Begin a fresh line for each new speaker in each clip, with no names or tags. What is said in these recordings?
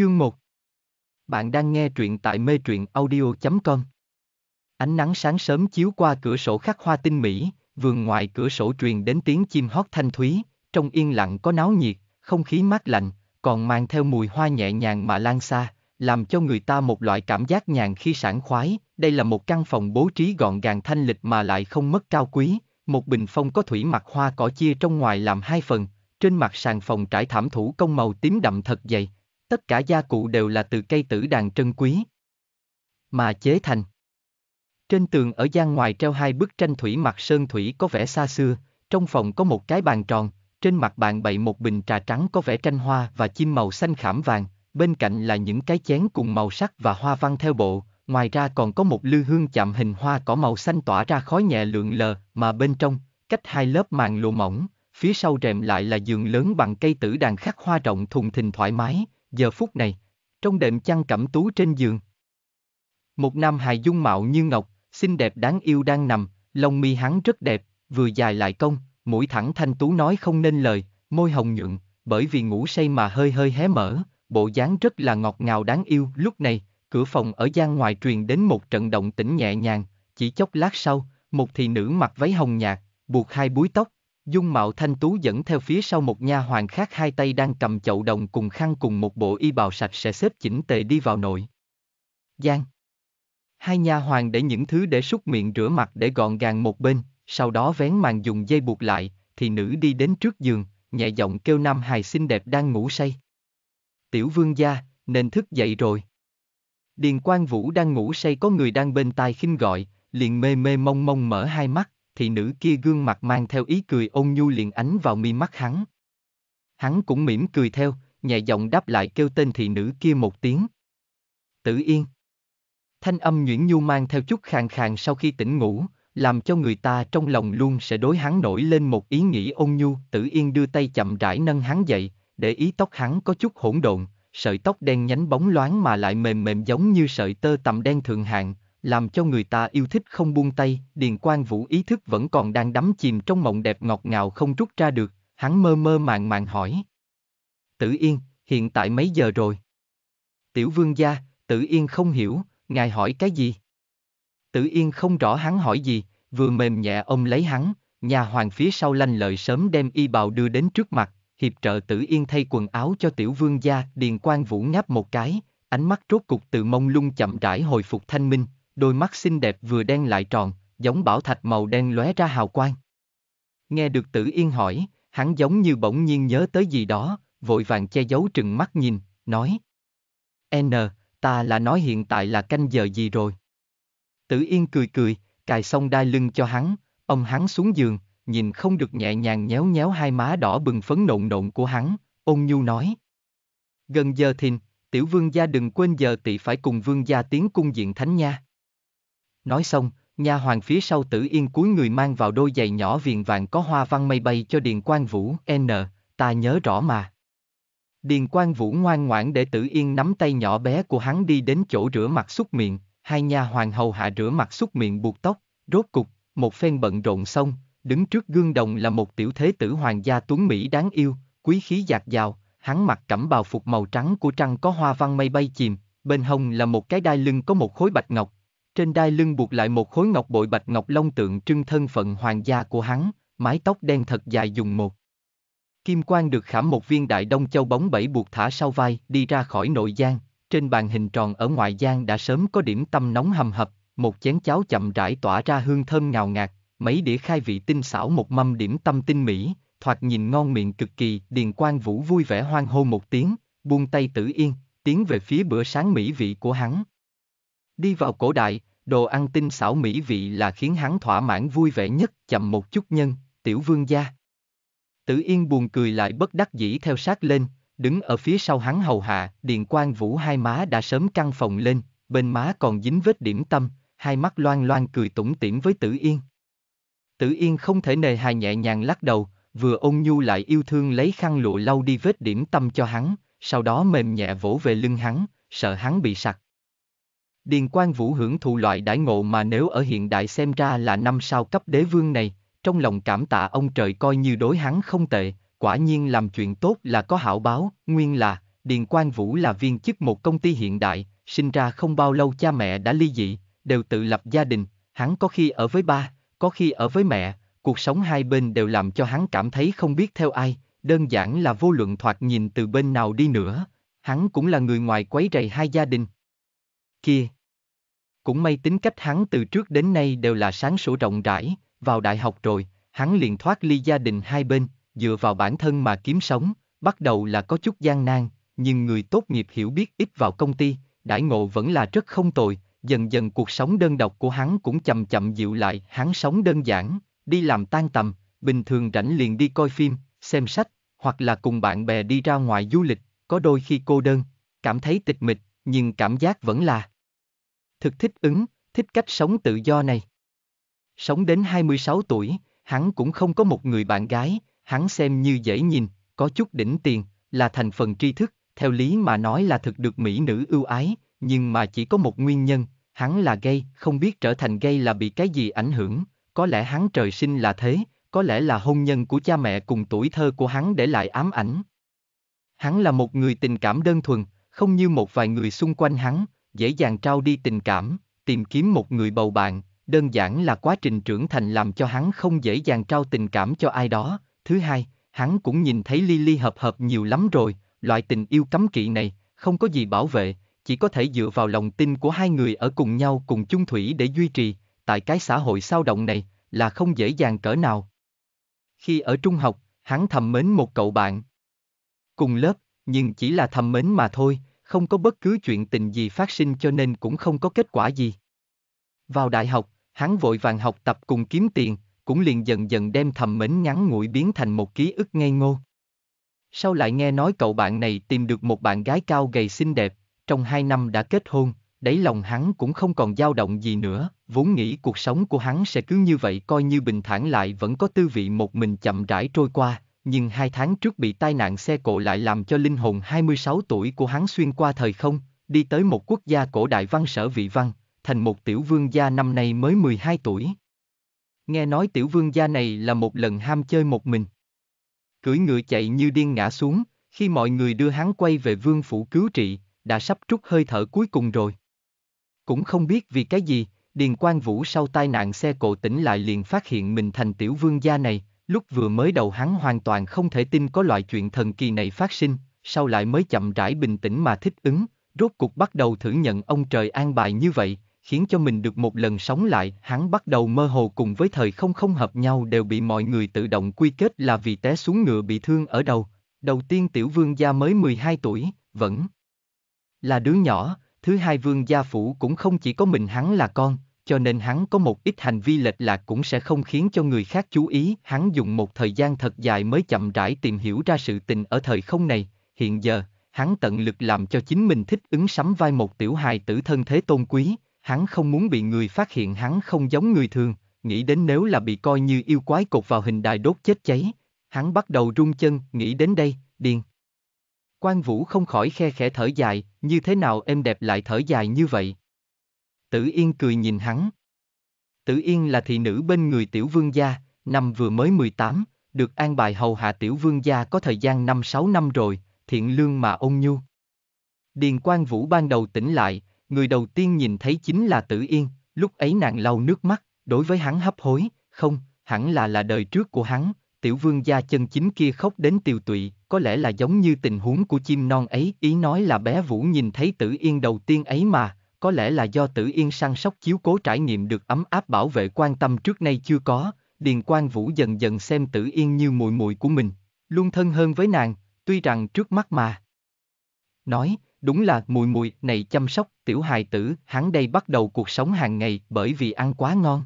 Chương 1 Bạn đang nghe truyện tại mê truyện audio.com Ánh nắng sáng sớm chiếu qua cửa sổ khắc hoa tinh mỹ, vườn ngoài cửa sổ truyền đến tiếng chim hót thanh thúy, trong yên lặng có náo nhiệt, không khí mát lạnh, còn mang theo mùi hoa nhẹ nhàng mà lan xa, làm cho người ta một loại cảm giác nhàn khi sảng khoái. Đây là một căn phòng bố trí gọn gàng thanh lịch mà lại không mất cao quý, một bình phong có thủy mặt hoa cỏ chia trong ngoài làm hai phần, trên mặt sàn phòng trải thảm thủ công màu tím đậm thật dày, Tất cả gia cụ đều là từ cây tử đàn trân quý. Mà chế thành. Trên tường ở gian ngoài treo hai bức tranh thủy mặt sơn thủy có vẻ xa xưa, trong phòng có một cái bàn tròn, trên mặt bàn bày một bình trà trắng có vẻ tranh hoa và chim màu xanh khảm vàng, bên cạnh là những cái chén cùng màu sắc và hoa văn theo bộ, ngoài ra còn có một lư hương chạm hình hoa cỏ màu xanh tỏa ra khói nhẹ lượn lờ, mà bên trong, cách hai lớp màn lụa mỏng, phía sau rèm lại là giường lớn bằng cây tử đàn khắc hoa rộng thùng thình thoải mái, giờ phút này, trong đệm chăn cẩm tú trên giường. Một nam hài dung mạo như ngọc, xinh đẹp đáng yêu đang nằm, lông mi hắn rất đẹp, vừa dài lại cong, mũi thẳng thanh tú nói không nên lời, môi hồng nhuận, bởi vì ngủ say mà hơi hơi hé mở, bộ dáng rất là ngọt ngào đáng yêu. Lúc này, cửa phòng ở gian ngoài truyền đến một trận động tĩnh nhẹ nhàng, chỉ chốc lát sau, một thị nữ mặc váy hồng nhạt, buộc hai búi tóc, Dung mạo thanh tú dẫn theo phía sau một nha hoàng khác hai tay đang cầm chậu đồng cùng khăn cùng một bộ y bào sạch sẽ xếp chỉnh tề đi vào nội. Giang. Hai nha hoàng để những thứ để súc miệng rửa mặt để gọn gàng một bên, sau đó vén màn dùng dây buộc lại, thì nữ đi đến trước giường, nhẹ giọng kêu nam hài xinh đẹp đang ngủ say. Tiểu vương gia, nên thức dậy rồi. Điền Quan Vũ đang ngủ say có người đang bên tai khinh gọi, liền mê mê mông mông mở hai mắt thị nữ kia gương mặt mang theo ý cười ôn nhu liền ánh vào mi mắt hắn. Hắn cũng mỉm cười theo, nhẹ giọng đáp lại kêu tên thị nữ kia một tiếng. Tử yên. Thanh âm nhuyễn nhu mang theo chút khàn khàn sau khi tỉnh ngủ, làm cho người ta trong lòng luôn sẽ đối hắn nổi lên một ý nghĩ ôn nhu. Tử yên đưa tay chậm rãi nâng hắn dậy, để ý tóc hắn có chút hỗn độn, sợi tóc đen nhánh bóng loáng mà lại mềm mềm giống như sợi tơ tầm đen thượng hạng, làm cho người ta yêu thích không buông tay, Điền Quang Vũ ý thức vẫn còn đang đắm chìm trong mộng đẹp ngọt ngào không rút ra được, hắn mơ mơ màng màng hỏi. Tử Yên, hiện tại mấy giờ rồi? Tiểu vương gia, Tử Yên không hiểu, ngài hỏi cái gì? Tử Yên không rõ hắn hỏi gì, vừa mềm nhẹ ông lấy hắn, nhà hoàng phía sau lanh lợi sớm đem y bào đưa đến trước mặt, hiệp trợ Tử Yên thay quần áo cho tiểu vương gia, Điền Quang Vũ ngáp một cái, ánh mắt rốt cục từ mông lung chậm rãi hồi phục thanh minh, đôi mắt xinh đẹp vừa đen lại tròn, giống bảo thạch màu đen lóe ra hào quang. Nghe được tử yên hỏi, hắn giống như bỗng nhiên nhớ tới gì đó, vội vàng che giấu trừng mắt nhìn, nói. N, ta là nói hiện tại là canh giờ gì rồi. Tử yên cười cười, cài xong đai lưng cho hắn, ông hắn xuống giường, nhìn không được nhẹ nhàng nhéo nhéo hai má đỏ bừng phấn nộn nộn của hắn, ôn nhu nói. Gần giờ thìn, tiểu vương gia đừng quên giờ tị phải cùng vương gia tiến cung diện thánh nha. Nói xong, nha hoàng phía sau tử yên cuối người mang vào đôi giày nhỏ viền vàng có hoa văn mây bay cho Điền Quang Vũ, N, ta nhớ rõ mà. Điền Quang Vũ ngoan ngoãn để tử yên nắm tay nhỏ bé của hắn đi đến chỗ rửa mặt xúc miệng, hai nha hoàng hầu hạ rửa mặt xúc miệng buộc tóc, rốt cục, một phen bận rộn xong, đứng trước gương đồng là một tiểu thế tử hoàng gia tuấn Mỹ đáng yêu, quý khí giạt dào, hắn mặc cẩm bào phục màu trắng của trăng có hoa văn mây bay chìm, bên hông là một cái đai lưng có một khối bạch ngọc, trên đai lưng buộc lại một khối ngọc bội bạch ngọc long tượng trưng thân phận hoàng gia của hắn, mái tóc đen thật dài dùng một. Kim Quang được khảm một viên đại đông châu bóng bẫy buộc thả sau vai, đi ra khỏi nội gian, trên bàn hình tròn ở ngoại gian đã sớm có điểm tâm nóng hầm hập, một chén cháo chậm rãi tỏa ra hương thơm ngào ngạt, mấy đĩa khai vị tinh xảo một mâm điểm tâm tinh mỹ, thoạt nhìn ngon miệng cực kỳ, Điền Quang Vũ vui vẻ hoan hô một tiếng, buông tay tử yên, tiến về phía bữa sáng mỹ vị của hắn. Đi vào cổ đại, Đồ ăn tinh xảo mỹ vị là khiến hắn thỏa mãn vui vẻ nhất, chậm một chút nhân, tiểu vương gia. Tử Yên buồn cười lại bất đắc dĩ theo sát lên, đứng ở phía sau hắn hầu hạ, Điền quan Vũ hai má đã sớm căng phòng lên, bên má còn dính vết điểm tâm, hai mắt loan loan cười tủm tỉm với Tử Yên. Tử Yên không thể nề hài nhẹ nhàng lắc đầu, vừa ôn nhu lại yêu thương lấy khăn lụa lau đi vết điểm tâm cho hắn, sau đó mềm nhẹ vỗ về lưng hắn, sợ hắn bị sặc. Điền Quang Vũ hưởng thụ loại đãi ngộ mà nếu ở hiện đại xem ra là năm sao cấp đế vương này, trong lòng cảm tạ ông trời coi như đối hắn không tệ, quả nhiên làm chuyện tốt là có hảo báo, nguyên là, Điền Quang Vũ là viên chức một công ty hiện đại, sinh ra không bao lâu cha mẹ đã ly dị, đều tự lập gia đình, hắn có khi ở với ba, có khi ở với mẹ, cuộc sống hai bên đều làm cho hắn cảm thấy không biết theo ai, đơn giản là vô luận thoạt nhìn từ bên nào đi nữa, hắn cũng là người ngoài quấy rầy hai gia đình kia. Cũng may tính cách hắn từ trước đến nay đều là sáng sủa rộng rãi, vào đại học rồi, hắn liền thoát ly gia đình hai bên, dựa vào bản thân mà kiếm sống, bắt đầu là có chút gian nan, nhưng người tốt nghiệp hiểu biết ít vào công ty, đãi ngộ vẫn là rất không tồi, dần dần cuộc sống đơn độc của hắn cũng chậm chậm dịu lại, hắn sống đơn giản, đi làm tan tầm, bình thường rảnh liền đi coi phim, xem sách, hoặc là cùng bạn bè đi ra ngoài du lịch, có đôi khi cô đơn, cảm thấy tịch mịch, nhưng cảm giác vẫn là thực thích ứng, thích cách sống tự do này. Sống đến 26 tuổi, hắn cũng không có một người bạn gái, hắn xem như dễ nhìn, có chút đỉnh tiền, là thành phần tri thức, theo lý mà nói là thực được mỹ nữ ưu ái, nhưng mà chỉ có một nguyên nhân, hắn là gay, không biết trở thành gay là bị cái gì ảnh hưởng, có lẽ hắn trời sinh là thế, có lẽ là hôn nhân của cha mẹ cùng tuổi thơ của hắn để lại ám ảnh. Hắn là một người tình cảm đơn thuần, không như một vài người xung quanh hắn, dễ dàng trao đi tình cảm, tìm kiếm một người bầu bạn, đơn giản là quá trình trưởng thành làm cho hắn không dễ dàng trao tình cảm cho ai đó. Thứ hai, hắn cũng nhìn thấy Lily hợp hợp nhiều lắm rồi, loại tình yêu cấm kỵ này, không có gì bảo vệ, chỉ có thể dựa vào lòng tin của hai người ở cùng nhau cùng chung thủy để duy trì, tại cái xã hội sao động này, là không dễ dàng cỡ nào. Khi ở trung học, hắn thầm mến một cậu bạn. Cùng lớp, nhưng chỉ là thầm mến mà thôi, không có bất cứ chuyện tình gì phát sinh cho nên cũng không có kết quả gì. Vào đại học, hắn vội vàng học tập cùng kiếm tiền, cũng liền dần dần đem thầm mến ngắn ngủi biến thành một ký ức ngây ngô. Sau lại nghe nói cậu bạn này tìm được một bạn gái cao gầy xinh đẹp, trong hai năm đã kết hôn, đáy lòng hắn cũng không còn dao động gì nữa, vốn nghĩ cuộc sống của hắn sẽ cứ như vậy coi như bình thản lại vẫn có tư vị một mình chậm rãi trôi qua, nhưng hai tháng trước bị tai nạn xe cộ lại làm cho linh hồn 26 tuổi của hắn xuyên qua thời không, đi tới một quốc gia cổ đại văn sở vị văn, thành một tiểu vương gia năm nay mới 12 tuổi. Nghe nói tiểu vương gia này là một lần ham chơi một mình. Cưỡi ngựa chạy như điên ngã xuống, khi mọi người đưa hắn quay về vương phủ cứu trị, đã sắp trút hơi thở cuối cùng rồi. Cũng không biết vì cái gì, Điền Quang Vũ sau tai nạn xe cộ tỉnh lại liền phát hiện mình thành tiểu vương gia này, Lúc vừa mới đầu hắn hoàn toàn không thể tin có loại chuyện thần kỳ này phát sinh, sau lại mới chậm rãi bình tĩnh mà thích ứng, rốt cục bắt đầu thử nhận ông trời an bài như vậy, khiến cho mình được một lần sống lại, hắn bắt đầu mơ hồ cùng với thời không không hợp nhau đều bị mọi người tự động quy kết là vì té xuống ngựa bị thương ở đầu. Đầu tiên tiểu vương gia mới 12 tuổi, vẫn là đứa nhỏ, thứ hai vương gia phủ cũng không chỉ có mình hắn là con, cho nên hắn có một ít hành vi lệch lạc cũng sẽ không khiến cho người khác chú ý. Hắn dùng một thời gian thật dài mới chậm rãi tìm hiểu ra sự tình ở thời không này, hiện giờ, hắn tận lực làm cho chính mình thích ứng sắm vai một tiểu hài tử thân thế tôn quý, hắn không muốn bị người phát hiện hắn không giống người thường, nghĩ đến nếu là bị coi như yêu quái cột vào hình đài đốt chết cháy, hắn bắt đầu rung chân, nghĩ đến đây, điên. Quan Vũ không khỏi khe khẽ thở dài, như thế nào em đẹp lại thở dài như vậy? Tử Yên cười nhìn hắn. Tử Yên là thị nữ bên người tiểu vương gia, năm vừa mới 18, được an bài hầu hạ tiểu vương gia có thời gian 5-6 năm rồi, thiện lương mà ôn nhu. Điền Quang Vũ ban đầu tỉnh lại, người đầu tiên nhìn thấy chính là Tử Yên, lúc ấy nàng lau nước mắt, đối với hắn hấp hối, không, hẳn là là đời trước của hắn, tiểu vương gia chân chính kia khóc đến tiều tụy, có lẽ là giống như tình huống của chim non ấy, ý nói là bé Vũ nhìn thấy Tử Yên đầu tiên ấy mà, có lẽ là do Tử Yên săn sóc chiếu cố trải nghiệm được ấm áp bảo vệ quan tâm trước nay chưa có, Điền Quang Vũ dần dần xem Tử Yên như mùi mùi của mình, luôn thân hơn với nàng, tuy rằng trước mắt mà. Nói, đúng là mùi mùi này chăm sóc tiểu hài tử, hắn đây bắt đầu cuộc sống hàng ngày bởi vì ăn quá ngon.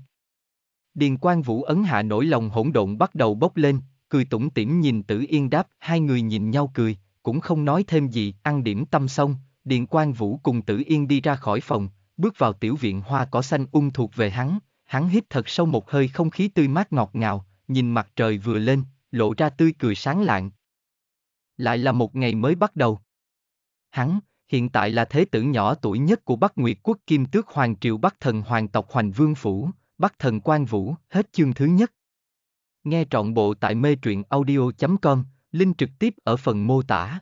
Điền Quang Vũ ấn hạ nỗi lòng hỗn độn bắt đầu bốc lên, cười tủm tỉm nhìn Tử Yên đáp, hai người nhìn nhau cười, cũng không nói thêm gì, ăn điểm tâm xong, Điện Quang Vũ cùng Tử Yên đi ra khỏi phòng, bước vào tiểu viện hoa cỏ xanh ung thuộc về hắn, hắn hít thật sâu một hơi không khí tươi mát ngọt ngào, nhìn mặt trời vừa lên, lộ ra tươi cười sáng lạng. Lại là một ngày mới bắt đầu. Hắn, hiện tại là thế tử nhỏ tuổi nhất của Bắc Nguyệt quốc Kim Tước Hoàng Triều Bắc Thần Hoàng tộc Hoành Vương Phủ, Bắc Thần Quan Vũ, hết chương thứ nhất. Nghe trọn bộ tại mê truyện audio.com, link trực tiếp ở phần mô tả.